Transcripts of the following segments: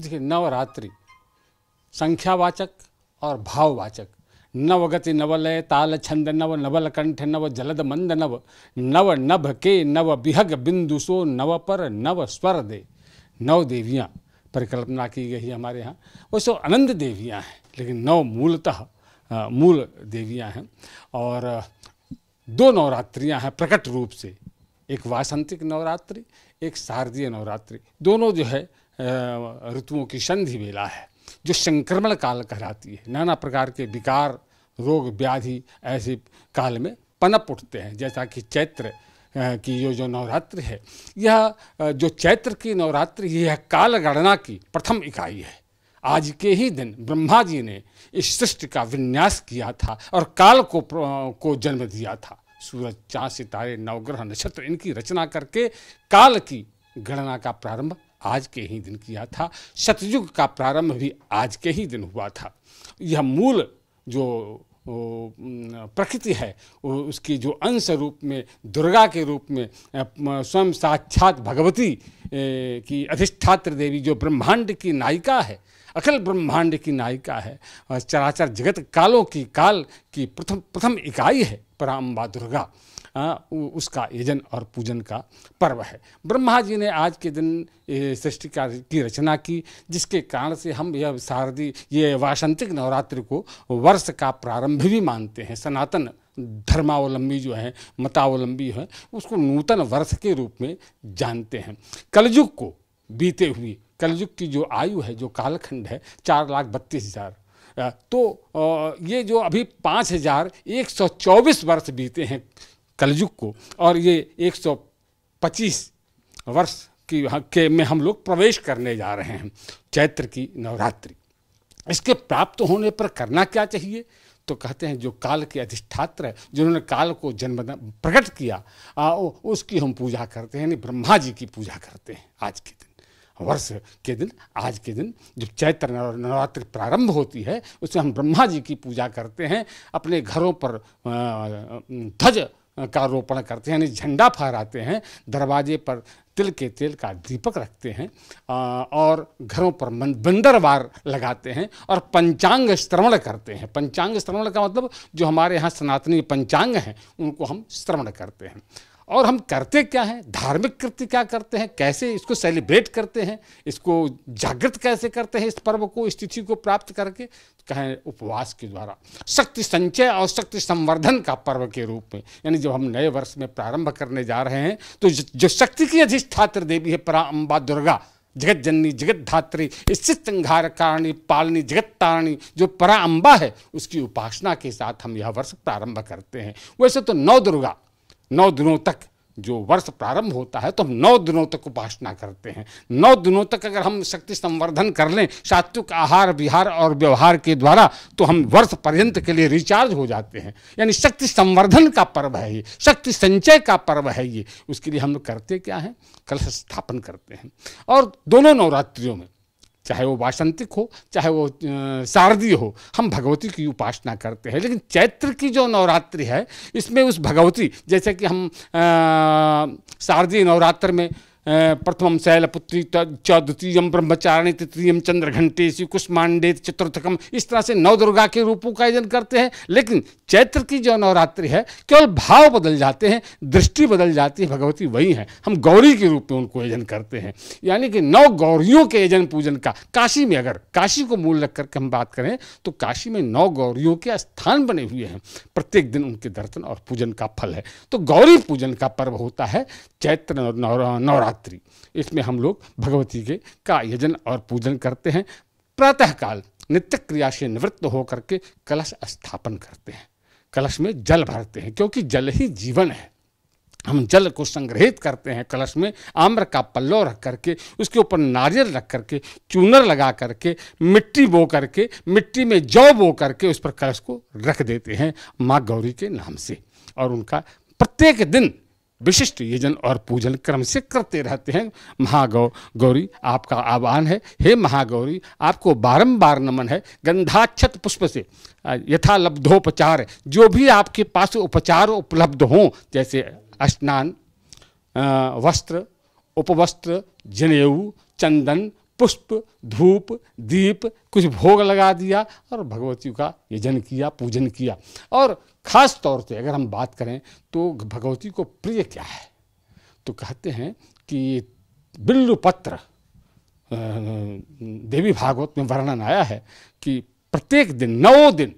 देखिए नवरात्रि संख्यावाचक और भाववाचक नवगति नवलय ताल छंद नव नवल कंठ नव जलद मंद नव नव नभ के नव बिहग बिंदु सो नव पर नव स्वर दे नव देवियाँ परिकल्पना की गई है हमारे यहाँ वो सो अनंत देवियाँ हैं लेकिन नव मूलतः मूल देवियाँ हैं और दो नवरात्रियाँ हैं प्रकट रूप से एक वासंतिक नवरात्रि एक शारदीय नवरात्रि दोनों जो है ऋतुओं की संधि वेला है जो संक्रमण काल कहलाती है नाना प्रकार के विकार रोग व्याधि ऐसे काल में पनप उठते हैं जैसा कि चैत्र की जो जो नवरात्र है यह जो चैत्र की नवरात्र यह काल गणना की प्रथम इकाई है आज के ही दिन ब्रह्मा जी ने इस सृष्टि का विन्यास किया था और काल को को जन्म दिया था सूरज चाँद सितारे नवग्रह नक्षत्र इनकी रचना करके काल की गणना का प्रारंभ आज के ही दिन किया था शतयुग का प्रारंभ भी आज के ही दिन हुआ था यह मूल जो प्रकृति है उसकी जो अंश रूप में दुर्गा के रूप में स्वयं साक्षात भगवती की अधिष्ठात्र देवी जो ब्रह्मांड की नायिका है अखिल ब्रह्मांड की नायिका है और चराचर जगत कालों की काल की प्रथम प्रथम इकाई है पराम्बा दुर्गा उसका यजन और पूजन का पर्व है ब्रह्मा जी ने आज के दिन सृष्टि कार्य की रचना की जिसके कारण से हम यह शारदी ये वासंतिक नवरात्रि को वर्ष का प्रारंभ भी मानते हैं सनातन धर्मावलंबी जो है मतावलंबी है उसको नूतन वर्ष के रूप में जानते हैं कलयुग को बीते हुए कलयुग की जो आयु है जो कालखंड है चार लाख बत्तीस हज़ार तो ये जो अभी पाँच हज़ार एक सौ चौबीस वर्ष बीते हैं कलयुग को और ये 125 वर्ष की के में हम लोग प्रवेश करने जा रहे हैं चैत्र की नवरात्रि इसके प्राप्त होने पर करना क्या चाहिए तो कहते हैं जो काल के अधिष्ठात्र है जिन्होंने काल को जन्म प्रकट किया आ, उसकी हम पूजा करते हैं यानी ब्रह्मा जी की पूजा करते हैं आज के दिन वर्ष के दिन आज के दिन जब चैत्र नवरात्रि प्रारंभ होती है उसमें हम ब्रह्मा जी की पूजा करते हैं अपने घरों पर ध्वज का रोपण करते हैं यानी झंडा फहराते हैं दरवाजे पर तिल के तेल का दीपक रखते हैं और घरों पर बंदरवार लगाते हैं और पंचांग श्रवण करते हैं पंचांग श्रवण का मतलब जो हमारे यहाँ सनातनी पंचांग हैं उनको हम श्रवण करते हैं और हम करते क्या हैं धार्मिक कृत्य क्या करते हैं कैसे इसको सेलिब्रेट करते हैं इसको जागृत कैसे करते हैं इस पर्व को इस तिथि को प्राप्त करके तो कहें उपवास के द्वारा शक्ति संचय और शक्ति संवर्धन का पर्व के रूप में यानी जब हम नए वर्ष में प्रारंभ करने जा रहे हैं तो जो शक्ति की अधिष्ठात्र देवी है परा अम्बा दुर्गा जगत जननी जगत धात्री स्थित संघार कारणी पालनी जगत तारणी जो परा अम्बा है उसकी उपासना के साथ हम यह वर्ष प्रारंभ करते हैं वैसे तो नौ दुर्गा नौ दिनों तक जो वर्ष प्रारंभ होता है तो हम नौ दिनों तक उपासना करते हैं नौ दिनों तक अगर हम शक्ति संवर्धन कर लें सात्विक आहार विहार और व्यवहार के द्वारा तो हम वर्ष पर्यंत के लिए रिचार्ज हो जाते हैं यानी शक्ति संवर्धन का पर्व है ये शक्ति संचय का पर्व है ये उसके लिए हम करते क्या हैं कलश स्थापन करते हैं और दोनों नवरात्रियों में चाहे वो वासंतिक हो चाहे वो शारदीय हो हम भगवती की उपासना करते हैं लेकिन चैत्र की जो नवरात्रि है इसमें उस भगवती जैसे कि हम शारदीय नवरात्र में प्रथम शैलपुत्री चौदतीय ब्रह्मचारिणी तृतीय श्री कुष्मांडे चतुर्थकम इस तरह से नव दुर्गा के रूपों का आयोजन करते हैं लेकिन चैत्र की जो नवरात्रि है केवल भाव बदल जाते हैं दृष्टि बदल जाती है भगवती वही है हम गौरी के रूप में उनको आयोजन करते हैं यानी कि नौ गौरियों के आयोजन पूजन का काशी में अगर काशी को मूल रख करके हम बात करें तो काशी में नौ गौरियों के स्थान बने हुए हैं प्रत्येक दिन उनके दर्शन और पूजन का फल है तो गौरी पूजन का पर्व होता है चैत्र नवरात्र रात्रि इसमें हम लोग भगवती के का आयोजन और पूजन करते हैं प्रातःकाल नित्य क्रिया से निवृत्त होकर के कलश स्थापन करते हैं कलश में जल भरते हैं क्योंकि जल ही जीवन है हम जल को संग्रहित करते हैं कलश में आम्र का पल्लव रख करके उसके ऊपर नारियल रख करके चूनर लगा करके मिट्टी बो करके मिट्टी में जौ बो करके उस पर कलश को रख देते हैं माँ गौरी के नाम से और उनका प्रत्येक दिन विशिष्ट यजन और पूजन क्रम से करते रहते हैं महागौ गौरी आपका आह्वान है हे महागौरी आपको बारंबार नमन है गंधाक्षत पुष्प से यथा लब्धोपचार जो भी आपके पास उपचार उपलब्ध हों जैसे स्नान वस्त्र उपवस्त्र जनेऊ चंदन पुष्प धूप दीप कुछ भोग लगा दिया और भगवती का यजन किया पूजन किया और ख़ास तौर से अगर हम बात करें तो भगवती को प्रिय क्या है तो कहते हैं कि बिल्लुपत्र देवी भागवत में वर्णन आया है कि प्रत्येक दिन नौ दिन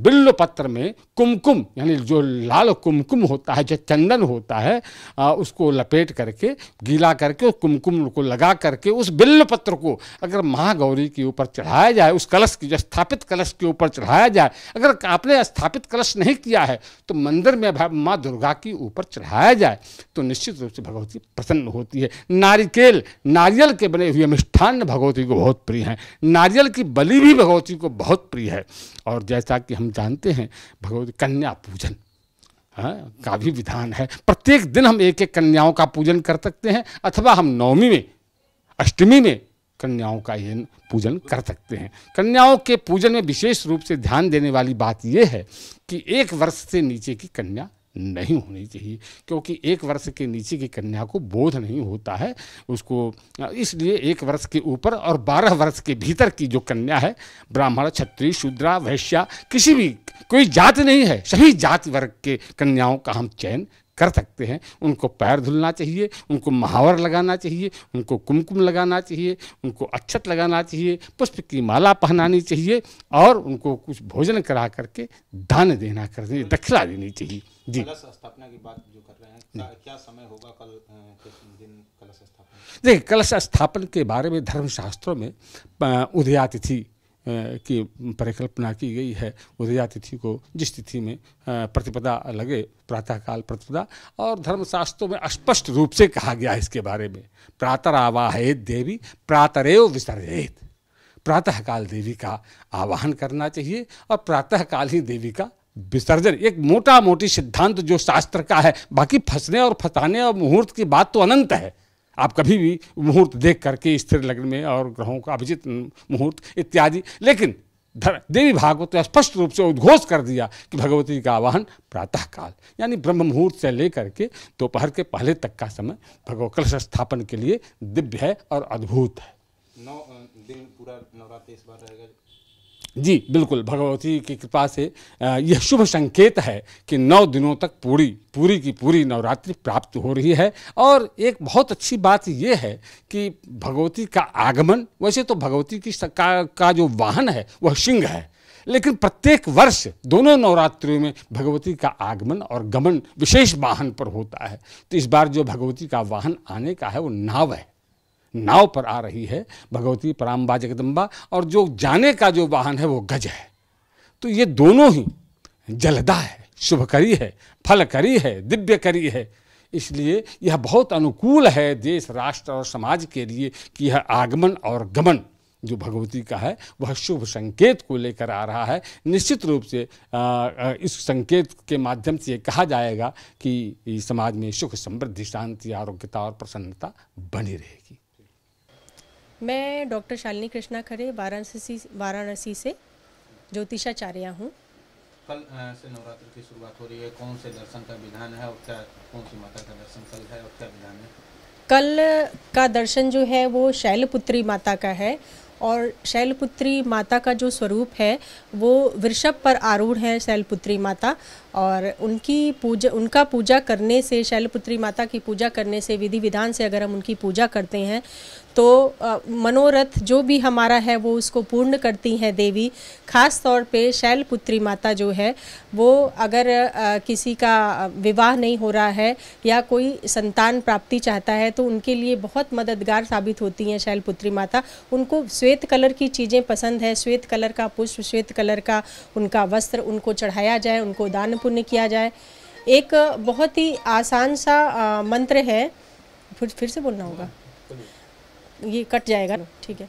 बिल्व पत्र में कुमकुम यानी जो लाल कुमकुम होता है जो चंदन होता है आ, उसको लपेट करके गीला करके उस कुमकुम को लगा करके उस बिल्व पत्र को अगर महागौरी के ऊपर चढ़ाया जाए उस कलश की जो स्थापित कलश के ऊपर चढ़ाया जाए अगर आपने स्थापित कलश नहीं किया है तो मंदिर में माँ दुर्गा के ऊपर चढ़ाया जाए तो निश्चित रूप से भगवती प्रसन्न होती है नारिकेल नारियल के बने हुए मिष्ठान भगवती को बहुत प्रिय हैं नारियल की बलि भी भगवती को बहुत प्रिय है और जैसा कि हम हम जानते हैं भगवत कन्या पूजन हाँ, का भी विधान है प्रत्येक दिन हम एक एक कन्याओं का पूजन कर सकते हैं अथवा हम नवमी में अष्टमी में कन्याओं का यह पूजन कर सकते हैं कन्याओं के पूजन में विशेष रूप से ध्यान देने वाली बात यह है कि एक वर्ष से नीचे की कन्या नहीं होनी चाहिए क्योंकि एक वर्ष के नीचे की कन्या को बोध नहीं होता है उसको इसलिए एक वर्ष के ऊपर और बारह वर्ष के भीतर की जो कन्या है ब्राह्मण क्षत्रिय शूद्रा वैश्या किसी भी कोई जात नहीं है सभी जाति वर्ग के कन्याओं का हम चयन कर सकते हैं उनको पैर धुलना चाहिए उनको महावर लगाना चाहिए उनको कुमकुम लगाना चाहिए उनको अच्छत लगाना चाहिए पुष्प की माला पहनानी चाहिए और उनको कुछ भोजन करा करके दान देना कर दे दक्षिणा देनी चाहिए जी स्थापना की बात जो कर रहे हैं क्या समय होगा कल दिन कलश स्थापना देखिए कलश स्थापन के बारे में धर्मशास्त्रों में उदयातिथि की परिकल्पना की गई है उदया तिथि को जिस तिथि में प्रतिपदा लगे प्रातःकाल प्रतिपदा और धर्मशास्त्रों में स्पष्ट रूप से कहा गया है इसके बारे में प्रातर आवाहयत देवी प्रातरेव विसर्जित प्रातःकाल देवी का आवाहन करना चाहिए और प्रातःकाल ही देवी का विसर्जन एक मोटा मोटी सिद्धांत जो शास्त्र का है बाकी फंसने और फंसाने और मुहूर्त की बात तो अनंत है आप कभी भी मुहूर्त देख करके स्थिर लग्न में और ग्रहों का अभिजित मुहूर्त इत्यादि लेकिन देवी भागवत तो स्पष्ट रूप से उद्घोष कर दिया कि भगवती का आवाहन प्रातःकाल यानी ब्रह्म मुहूर्त से लेकर के दोपहर के पहले तक का समय भगव कलश स्थापन के लिए दिव्य है और अद्भुत है नौ दिन पूरा नवरात्र इस बार रहेगा जी बिल्कुल भगवती की कृपा से यह शुभ संकेत है कि नौ दिनों तक पूरी पूरी की पूरी नवरात्रि प्राप्त हो रही है और एक बहुत अच्छी बात यह है कि भगवती का आगमन वैसे तो भगवती की का, का जो वाहन है वह सिंह है लेकिन प्रत्येक वर्ष दोनों नवरात्रियों में भगवती का आगमन और गमन विशेष वाहन पर होता है तो इस बार जो भगवती का वाहन आने का है वो नाव है नाव पर आ रही है भगवती पराम्बा जगदम्बा और जो जाने का जो वाहन है वो गज है तो ये दोनों ही जलदा है शुभकरी है फलकरी है दिव्य करी है इसलिए यह बहुत अनुकूल है देश राष्ट्र और समाज के लिए कि यह आगमन और गमन जो भगवती का है वह शुभ संकेत को लेकर आ रहा है निश्चित रूप से इस संकेत के माध्यम से कहा जाएगा कि समाज में सुख समृद्धि शांति आरोग्यता और प्रसन्नता बनी रहेगी मैं डॉक्टर शालिनी कृष्णा खरे वाराणसी वाराणसी से ज्योतिषाचार्य हूँ कल से नवरात्र की शुरुआत हो रही है कौन से दर्शन का विधान है और क्या कौन सी माता का दर्शन कल है और क्या विधान है कल का दर्शन जो है वो शैलपुत्री माता का है और शैलपुत्री माता का जो स्वरूप है वो वृषभ पर आरूढ़ है शैलपुत्री माता और उनकी पूजा उनका पूजा करने से शैलपुत्री माता की पूजा करने से विधि विधान से अगर हम उनकी पूजा करते हैं तो मनोरथ जो भी हमारा है वो उसको पूर्ण करती हैं देवी खास तौर पे शैलपुत्री माता जो है वो अगर किसी का विवाह नहीं हो रहा है या कोई संतान प्राप्ति चाहता है तो उनके लिए बहुत मददगार साबित होती हैं शैलपुत्री माता उनको स्वे श्वेत कलर की चीज़ें पसंद है श्वेत कलर का पुष्प श्वेत कलर का उनका वस्त्र उनको चढ़ाया जाए उनको दान पुण्य किया जाए एक बहुत ही आसान सा मंत्र है फिर फिर से बोलना होगा ये कट जाएगा ठीक है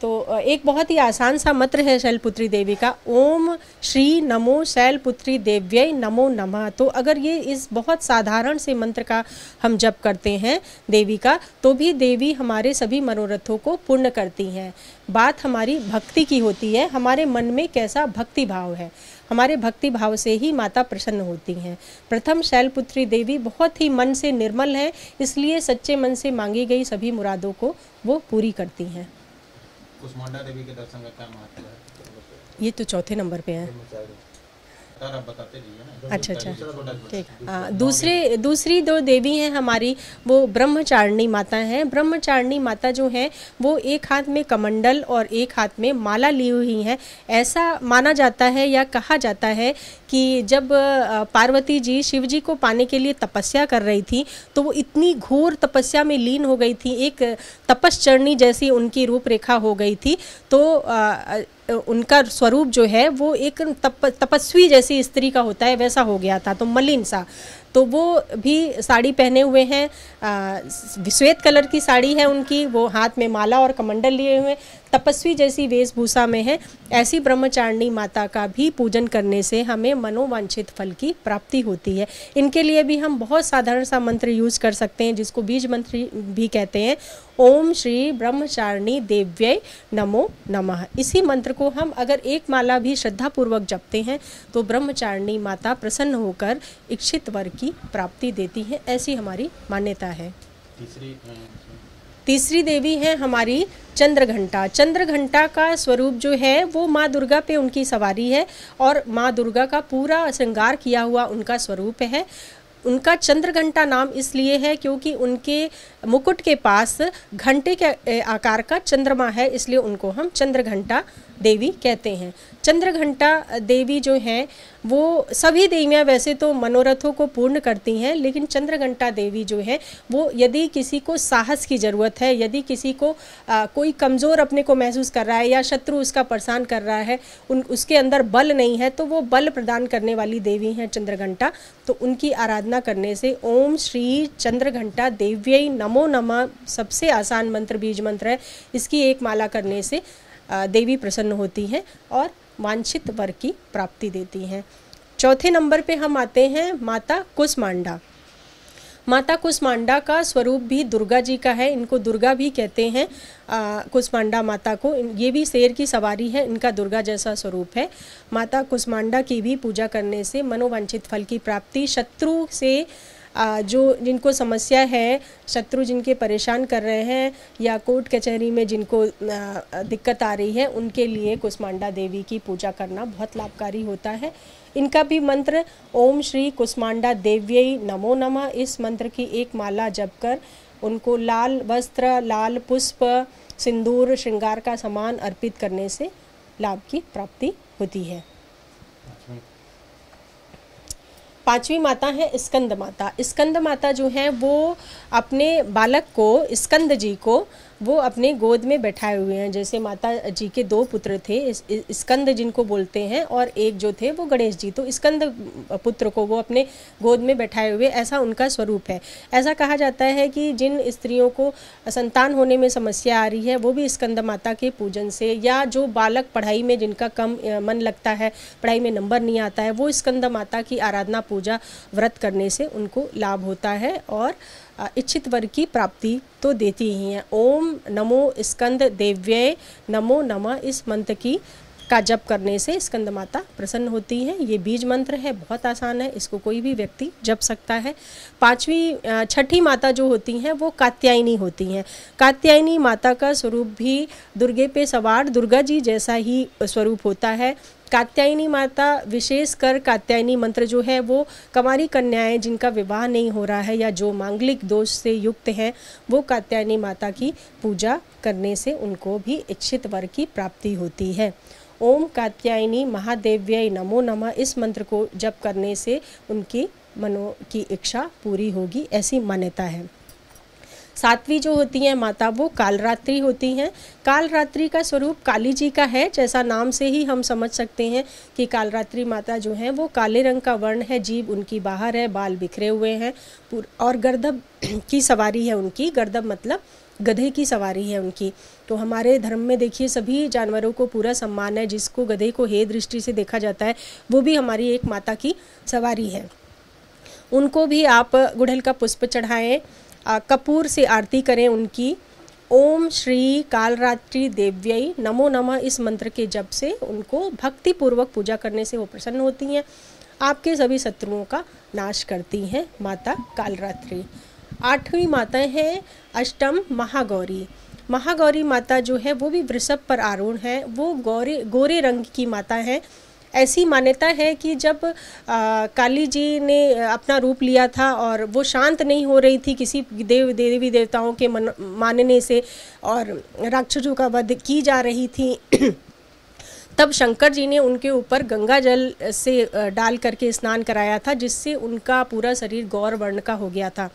तो एक बहुत ही आसान सा मंत्र है शैलपुत्री देवी का ओम श्री नमो शैलपुत्री देव्य नमो नमः तो अगर ये इस बहुत साधारण से मंत्र का हम जप करते हैं देवी का तो भी देवी हमारे सभी मनोरथों को पूर्ण करती हैं बात हमारी भक्ति की होती है हमारे मन में कैसा भक्ति भाव है हमारे भक्ति भाव से ही माता प्रसन्न होती हैं प्रथम शैलपुत्री देवी बहुत ही मन से निर्मल है इसलिए सच्चे मन से मांगी गई सभी मुरादों को वो पूरी करती हैं देवी के दर्शन का क्या महत्व है ये तो चौथे नंबर पे है अच्छा अच्छा ठीक दूसरे दूसरी दो देवी हैं हमारी वो ब्रह्मचारिणी माता हैं ब्रह्मचारिणी माता जो हैं वो एक हाथ में कमंडल और एक हाथ में माला ली हुई हैं ऐसा माना जाता है या कहा जाता है कि जब पार्वती जी शिव जी को पाने के लिए तपस्या कर रही थी तो वो इतनी घोर तपस्या में लीन हो गई थी एक तपस्चरणी जैसी उनकी रूपरेखा हो गई थी तो उनका स्वरूप जो है वो एक तप, तपस्वी जैसी स्त्री का होता है वैसा हो गया था तो मलिन सा तो वो भी साड़ी पहने हुए हैं श्वेत कलर की साड़ी है उनकी वो हाथ में माला और कमंडल लिए हुए तपस्वी जैसी वेशभूषा में है ऐसी ब्रह्मचारिणी माता का भी पूजन करने से हमें मनोवांछित फल की प्राप्ति होती है इनके लिए भी हम बहुत साधारण सा मंत्र यूज कर सकते हैं जिसको बीज मंत्र भी कहते हैं ओम श्री ब्रह्मचारिणी देव्य नमो नमः इसी मंत्र को हम अगर एक माला भी श्रद्धापूर्वक जपते हैं तो ब्रह्मचारिणी माता प्रसन्न होकर इच्छित वर्ग की प्राप्ति देती है ऐसी हमारी मान्यता है तीसरी तीसरी देवी है हमारी चंद्रघंटा चंद्रघंटा का स्वरूप जो है वो माँ दुर्गा पे उनकी सवारी है और माँ दुर्गा का पूरा श्रृंगार किया हुआ उनका स्वरूप है उनका चंद्रघंटा नाम इसलिए है क्योंकि उनके मुकुट के पास घंटे के आकार का चंद्रमा है इसलिए उनको हम चंद्रघंटा देवी कहते हैं चंद्रघंटा देवी जो हैं वो सभी देवियाँ वैसे तो मनोरथों को पूर्ण करती हैं लेकिन चंद्रघंटा देवी जो है वो यदि किसी को साहस की ज़रूरत है यदि किसी को आ, कोई कमज़ोर अपने को महसूस कर रहा है या शत्रु उसका परेशान कर रहा है उन उसके अंदर बल नहीं है तो वो बल प्रदान करने वाली देवी हैं चंद्रघंटा तो उनकी आराधना करने से ओम श्री चंद्रघंटा देव्य नमो नमः सबसे आसान मंत्र बीज मंत्र है इसकी एक माला करने से देवी प्रसन्न होती हैं और वांछित वर की प्राप्ति देती हैं चौथे नंबर पे हम आते हैं माता कुसमांडा माता कुसमांडा का स्वरूप भी दुर्गा जी का है इनको दुर्गा भी कहते हैं कुसमांडा माता को ये भी शेर की सवारी है इनका दुर्गा जैसा स्वरूप है माता कुसमांडा की भी पूजा करने से मनोवांछित फल की प्राप्ति शत्रु से जो जिनको समस्या है शत्रु जिनके परेशान कर रहे हैं या कोर्ट कचहरी में जिनको दिक्कत आ रही है उनके लिए कुष्मांडा देवी की पूजा करना बहुत लाभकारी होता है इनका भी मंत्र ओम श्री कुष्मांडा देव्यई नमो नमः इस मंत्र की एक माला जप कर उनको लाल वस्त्र लाल पुष्प सिंदूर श्रृंगार का सामान अर्पित करने से लाभ की प्राप्ति होती है पांचवी माता है स्कंद माता स्कंद माता जो है वो अपने बालक को स्कंद जी को वो अपने गोद में बैठाए हुए हैं जैसे माता जी के दो पुत्र थे स्कंद जिनको बोलते हैं और एक जो थे वो गणेश जी तो स्कंद पुत्र को वो अपने गोद में बैठाए हुए ऐसा उनका स्वरूप है ऐसा कहा जाता है कि जिन स्त्रियों को संतान होने में समस्या आ रही है वो भी स्कंद माता के पूजन से या जो बालक पढ़ाई में जिनका कम मन लगता है पढ़ाई में नंबर नहीं आता है वो स्कंद माता की आराधना पूजा व्रत करने से उनको लाभ होता है और इच्छित वर्ग की प्राप्ति तो देती ही हैं ओम नमो स्कंद देव्य नमो नमः इस मंत्र की का जप करने से स्कंद माता प्रसन्न होती हैं ये बीज मंत्र है बहुत आसान है इसको कोई भी व्यक्ति जप सकता है पांचवी छठी माता जो होती हैं वो कात्यायनी होती हैं कात्यायनी माता का स्वरूप भी दुर्गे पे सवार दुर्गा जी जैसा ही स्वरूप होता है कात्यायनी माता विशेषकर कात्यायनी मंत्र जो है वो कमारी कन्याएं जिनका विवाह नहीं हो रहा है या जो मांगलिक दोष से युक्त हैं वो कात्यायनी माता की पूजा करने से उनको भी इच्छित वर की प्राप्ति होती है ओम कात्यायनी महादेव्यय नमो नमः इस मंत्र को जप करने से उनकी मनो की इच्छा पूरी होगी ऐसी मान्यता है सातवीं जो होती हैं माता वो कालरात्रि होती हैं कालरात्रि का स्वरूप काली जी का है जैसा नाम से ही हम समझ सकते हैं कि कालरात्रि माता जो हैं वो काले रंग का वर्ण है जीव उनकी बाहर है बाल बिखरे हुए हैं और गर्दब की सवारी है उनकी गर्दब मतलब गधे की सवारी है उनकी तो हमारे धर्म में देखिए सभी जानवरों को पूरा सम्मान है जिसको गधे को हे दृष्टि से देखा जाता है वो भी हमारी एक माता की सवारी है उनको भी आप गुड़हल का पुष्प चढ़ाएं कपूर से आरती करें उनकी ओम श्री कालरात्रि देव्यई नमो नमः इस मंत्र के जप से उनको भक्तिपूर्वक पूजा करने से वो प्रसन्न होती हैं आपके सभी शत्रुओं का नाश करती हैं माता कालरात्रि आठवीं माता हैं अष्टम महागौरी महागौरी माता जो है वो भी वृषभ पर आरूढ़ है वो गौरे गोरे रंग की माता है ऐसी मान्यता है कि जब आ, काली जी ने अपना रूप लिया था और वो शांत नहीं हो रही थी किसी देव देवी देवताओं के मन, मानने से और राक्षसों का वध की जा रही थी तब शंकर जी ने उनके ऊपर गंगा जल से डाल करके स्नान कराया था जिससे उनका पूरा शरीर गौर वर्ण का हो गया था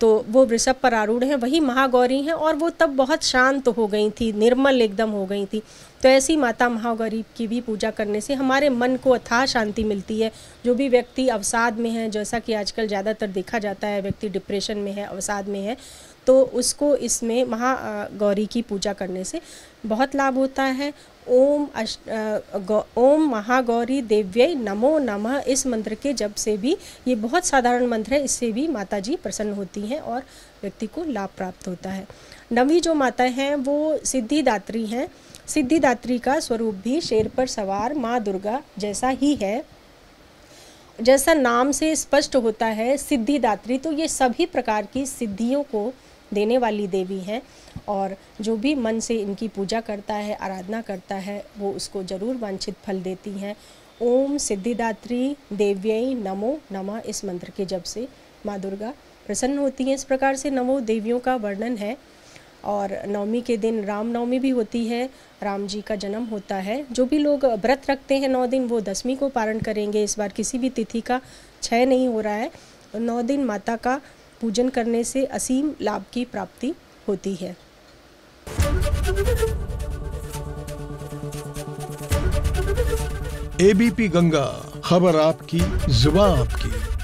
तो वो वृषभ पर आरूढ़ हैं वही महागौरी हैं और वो तब बहुत शांत हो गई थी निर्मल एकदम हो गई थी तो ऐसी माता महागौरी की भी पूजा करने से हमारे मन को अथाह शांति मिलती है जो भी व्यक्ति अवसाद में है जैसा कि आजकल ज़्यादातर देखा जाता है व्यक्ति डिप्रेशन में है अवसाद में है तो उसको इसमें महागौरी की पूजा करने से बहुत लाभ होता है ओम अश ओम महागौरी देव्य नमो नमः इस मंत्र के जब से भी ये बहुत साधारण मंत्र है इससे भी माता जी प्रसन्न होती हैं और व्यक्ति को लाभ प्राप्त होता है नवी जो माता हैं वो सिद्धिदात्री हैं सिद्धिदात्री का स्वरूप भी शेर पर सवार माँ दुर्गा जैसा ही है जैसा नाम से स्पष्ट होता है सिद्धिदात्री तो ये सभी प्रकार की सिद्धियों को देने वाली देवी हैं और जो भी मन से इनकी पूजा करता है आराधना करता है वो उसको ज़रूर वांछित फल देती हैं ओम सिद्धिदात्री देव्यई नमो नमः इस मंत्र के जब से माँ दुर्गा प्रसन्न होती हैं इस प्रकार से नवो देवियों का वर्णन है और नवमी के दिन रामनवमी भी होती है राम जी का जन्म होता है जो भी लोग व्रत रखते हैं नौ दिन वो दसवीं को पारण करेंगे इस बार किसी भी तिथि का क्षय नहीं हो रहा है नौ दिन माता का पूजन करने से असीम लाभ की प्राप्ति होती है एबीपी गंगा खबर आपकी जुबा आपकी